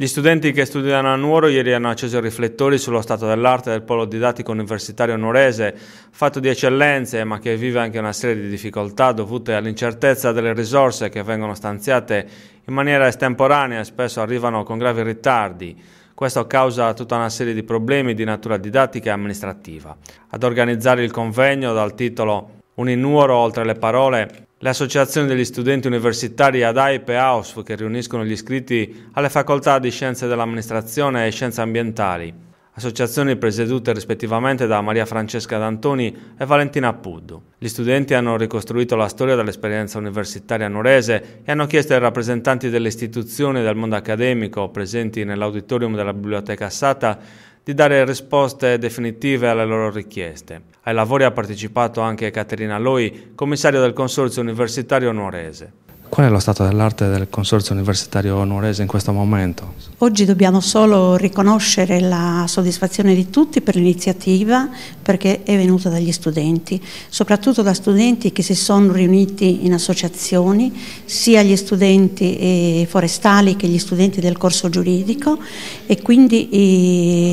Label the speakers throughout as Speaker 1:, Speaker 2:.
Speaker 1: Gli studenti che studiano a Nuoro ieri hanno acceso i riflettori sullo stato dell'arte del polo didattico universitario nuorese, fatto di eccellenze ma che vive anche una serie di difficoltà dovute all'incertezza delle risorse che vengono stanziate in maniera estemporanea e spesso arrivano con gravi ritardi. Questo causa tutta una serie di problemi di natura didattica e amministrativa. Ad organizzare il convegno dal titolo Un in Nuoro oltre le parole L'Associazione degli studenti universitari ad ADAIP e AUSF, che riuniscono gli iscritti alle facoltà di Scienze dell'Amministrazione e Scienze Ambientali, associazioni presiedute rispettivamente da Maria Francesca D'Antoni e Valentina Puddu. Gli studenti hanno ricostruito la storia dell'esperienza universitaria norese e hanno chiesto ai rappresentanti delle istituzioni e del mondo accademico presenti nell'auditorium della Biblioteca Sata di dare risposte definitive alle loro richieste. Ai lavori ha partecipato anche Caterina Loi, commissario del Consorzio Universitario Nuorese. Qual è lo stato dell'arte del Consorzio Universitario Nuorese in questo momento?
Speaker 2: Oggi dobbiamo solo riconoscere la soddisfazione di tutti per l'iniziativa perché è venuta dagli studenti, soprattutto da studenti che si sono riuniti in associazioni, sia gli studenti eh, forestali che gli studenti del corso giuridico e quindi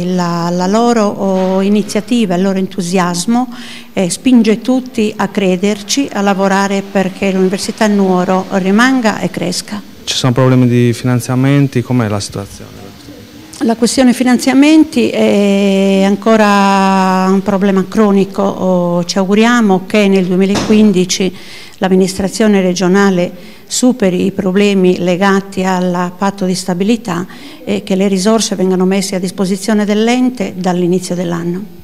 Speaker 2: eh, la, la loro oh, iniziativa, il loro entusiasmo eh, spinge tutti a crederci, a lavorare perché l'Università Nuoro rimane rimanga e cresca.
Speaker 1: Ci sono problemi di finanziamenti, com'è la situazione?
Speaker 2: La questione finanziamenti è ancora un problema cronico, ci auguriamo che nel 2015 l'amministrazione regionale superi i problemi legati al patto di stabilità e che le risorse vengano messe a disposizione dell'ente dall'inizio dell'anno.